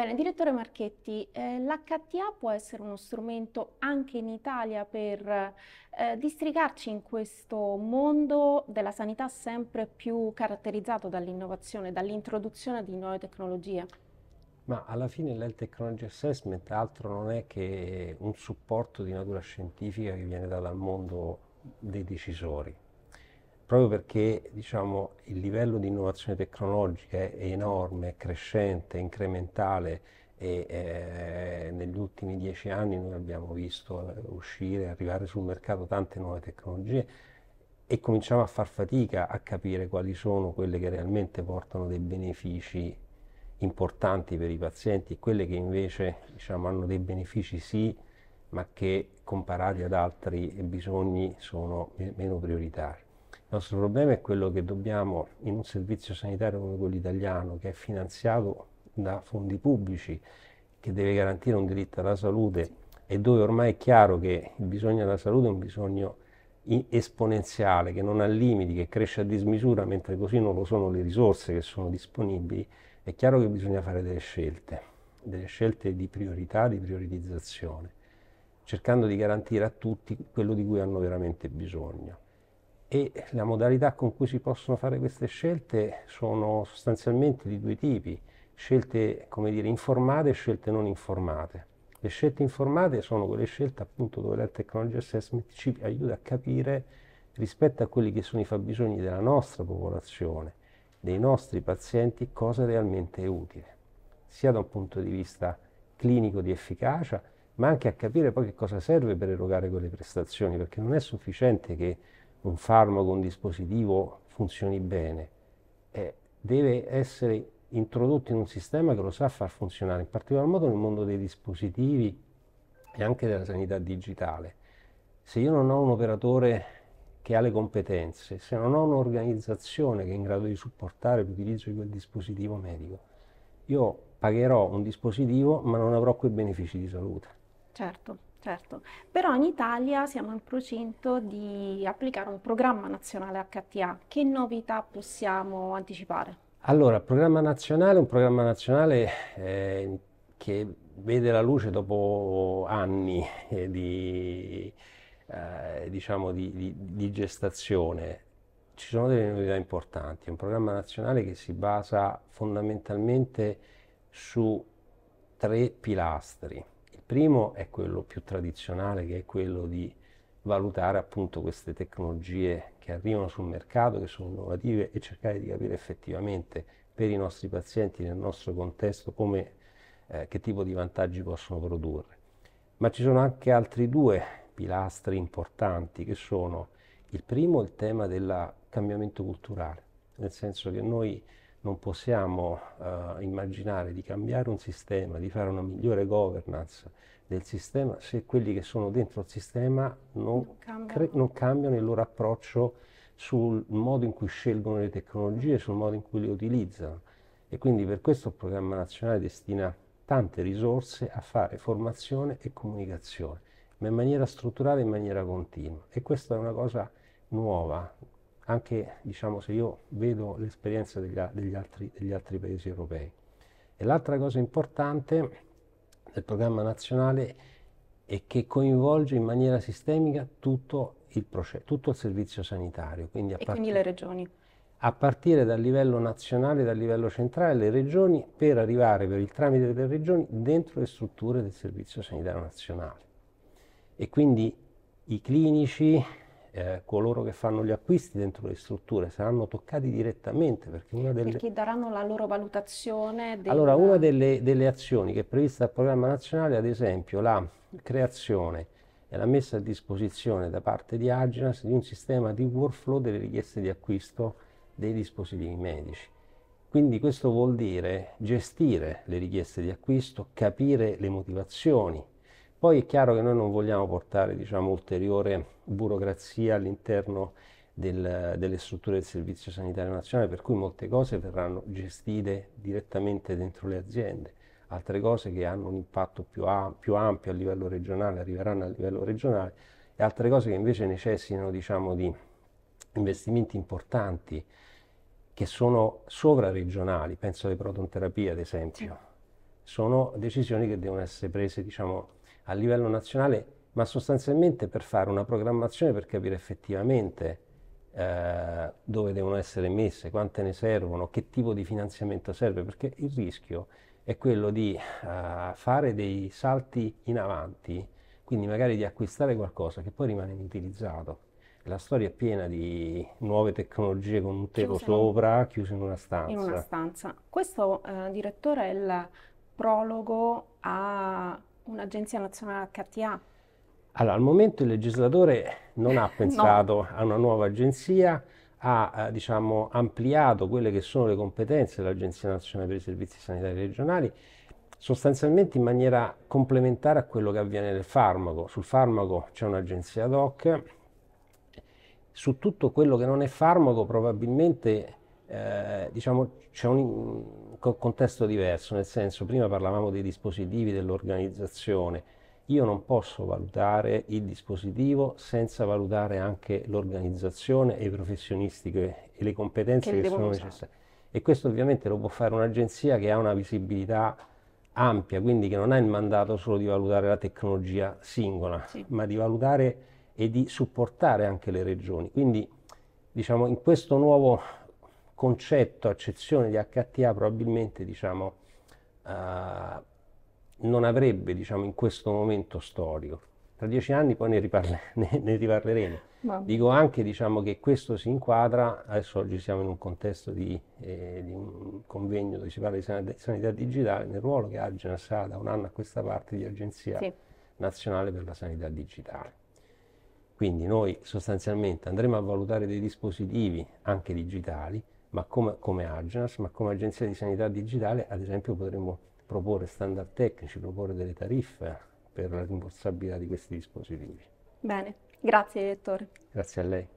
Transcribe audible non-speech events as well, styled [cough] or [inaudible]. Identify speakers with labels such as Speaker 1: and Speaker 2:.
Speaker 1: Bene, direttore Marchetti, eh, l'HTA può essere uno strumento anche in Italia per eh, districarci in questo mondo della sanità sempre più caratterizzato dall'innovazione, dall'introduzione di nuove tecnologie? Ma alla fine l'Health Technology Assessment altro non è che un supporto di natura scientifica che viene dal mondo dei decisori, proprio perché diciamo, il livello di innovazione tecnologica è enorme, è crescente, è incrementale e eh, negli ultimi dieci anni noi abbiamo visto uscire, arrivare sul mercato tante nuove tecnologie e cominciamo a far fatica a capire quali sono quelle che realmente portano dei benefici importanti per i pazienti e quelle che invece diciamo, hanno dei benefici sì, ma che comparati ad altri bisogni sono meno prioritari. Il nostro problema è quello che dobbiamo, in un servizio sanitario come quello italiano, che è finanziato da fondi pubblici, che deve garantire un diritto alla salute e dove ormai è chiaro che il bisogno della salute è un bisogno esponenziale, che non ha limiti, che cresce a dismisura, mentre così non lo sono le risorse che sono disponibili, è chiaro che bisogna fare delle scelte, delle scelte di priorità, di prioritizzazione, cercando di garantire a tutti quello di cui hanno veramente bisogno e la modalità con cui si possono fare queste scelte sono sostanzialmente di due tipi, scelte come dire, informate e scelte non informate. Le scelte informate sono quelle scelte appunto dove la technology assessment ci aiuta a capire rispetto a quelli che sono i fabbisogni della nostra popolazione, dei nostri pazienti, cosa realmente è utile, sia da un punto di vista clinico di efficacia, ma anche a capire poi che cosa serve per erogare quelle prestazioni, perché non è sufficiente che un farmaco, un dispositivo funzioni bene, eh, deve essere introdotto in un sistema che lo sa far funzionare, in particolar modo nel mondo dei dispositivi e anche della sanità digitale. Se io non ho un operatore che ha le competenze, se non ho un'organizzazione che è in grado di supportare l'utilizzo di quel dispositivo medico, io pagherò un dispositivo ma non avrò quei benefici di salute. Certo. Certo, però in Italia siamo in procinto di applicare un programma nazionale HTA. Che novità possiamo anticipare? Allora, il programma nazionale è un programma nazionale eh, che vede la luce dopo anni eh, di, eh, diciamo di, di, di, gestazione. Ci sono delle novità importanti, è un programma nazionale che si basa fondamentalmente su tre pilastri primo è quello più tradizionale, che è quello di valutare appunto queste tecnologie che arrivano sul mercato, che sono innovative e cercare di capire effettivamente per i nostri pazienti nel nostro contesto come, eh, che tipo di vantaggi possono produrre. Ma ci sono anche altri due pilastri importanti che sono il primo il tema del cambiamento culturale, nel senso che noi non possiamo eh, immaginare di cambiare un sistema, di fare una migliore governance del sistema se quelli che sono dentro il sistema non, non, cambiano. non cambiano. il loro approccio sul modo in cui scelgono le tecnologie, sul modo in cui le utilizzano. E quindi per questo il programma nazionale destina tante risorse a fare formazione e comunicazione, ma in maniera strutturale e in maniera continua. E questa è una cosa nuova anche diciamo, se io vedo l'esperienza degli, degli, altri, degli altri paesi europei. E l'altra cosa importante del programma nazionale è che coinvolge in maniera sistemica tutto il, processo, tutto il servizio sanitario. Quindi e part- quindi le regioni? A partire dal livello nazionale, dal livello centrale, le regioni per arrivare per il tramite delle regioni dentro le strutture del Servizio Sanitario Nazionale. E quindi i clinici, eh, coloro che fanno gli acquisti dentro le strutture saranno toccati direttamente perché una delle... Perché daranno la loro valutazione? Del... Allora, una delle, delle, azioni che è prevista dal programma nazionale, ad esempio, la creazione e la messa a disposizione da parte di Aginas di un sistema di workflow delle richieste di acquisto dei dispositivi medici. Quindi questo vuol dire gestire le richieste di acquisto, capire le motivazioni, poi è chiaro che noi non vogliamo portare diciamo, ulteriore burocrazia all'interno del, delle strutture del Servizio Sanitario Nazionale, per cui molte cose verranno gestite direttamente dentro le aziende, altre cose che hanno un impatto più, a, più ampio a livello regionale arriveranno a livello regionale e altre cose che invece necessitano diciamo, di investimenti importanti che sono sovraregionali, penso alle prototerapie ad esempio, sono decisioni che devono essere prese diciamo, a livello nazionale, ma sostanzialmente per fare una programmazione per capire effettivamente eh, dove devono essere messe, quante ne servono, che tipo di finanziamento serve, perché il rischio è quello di eh, fare dei salti in avanti, quindi magari di acquistare qualcosa che poi rimane inutilizzato. La storia è piena di nuove tecnologie con un telo sopra, in... chiuso in una stanza. In una stanza. Questo, eh, direttore, è il prologo a Un'agenzia nazionale HTA? Allora, al momento il legislatore non ha [laughs] pensato no. a una nuova agenzia, ha eh, diciamo, ampliato quelle che sono le competenze dell'Agenzia Nazionale per i Servizi Sanitari Regionali, sostanzialmente in maniera complementare a quello che avviene nel farmaco. Sul farmaco c'è un'agenzia ad hoc, su tutto quello che non è farmaco probabilmente eh, diciamo, c'è un, contesto diverso, nel senso prima parlavamo dei dispositivi dell'organizzazione, io non posso valutare il dispositivo senza valutare anche l'organizzazione e i professionisti che, e le competenze che, che sono necessarie. E questo ovviamente lo può fare un'agenzia che ha una visibilità ampia, quindi che non ha il mandato solo di valutare la tecnologia singola, sì. ma di valutare e di supportare anche le regioni. Quindi diciamo in questo nuovo concetto, accezione di HTA probabilmente diciamo, eh, non avrebbe diciamo, in questo momento storico. Tra dieci anni poi ne, riparle, [laughs] ne, ne riparleremo. Ma... Dico anche diciamo, che questo si inquadra, adesso oggi siamo in un contesto di, eh, di un convegno dove si parla di sanità, di sanità, digitale, nel ruolo che Agenas ha da un anno a questa parte di agenzia sì. nazionale per la sanità digitale. Quindi noi sostanzialmente andremo a valutare dei dispositivi anche digitali ma come, come Agenas, ma come Agenzia di Sanità Digitale, ad esempio potremmo proporre standard tecnici, proporre delle tariffe per la rimborsabilità di questi dispositivi. Bene, grazie direttore. Grazie a lei.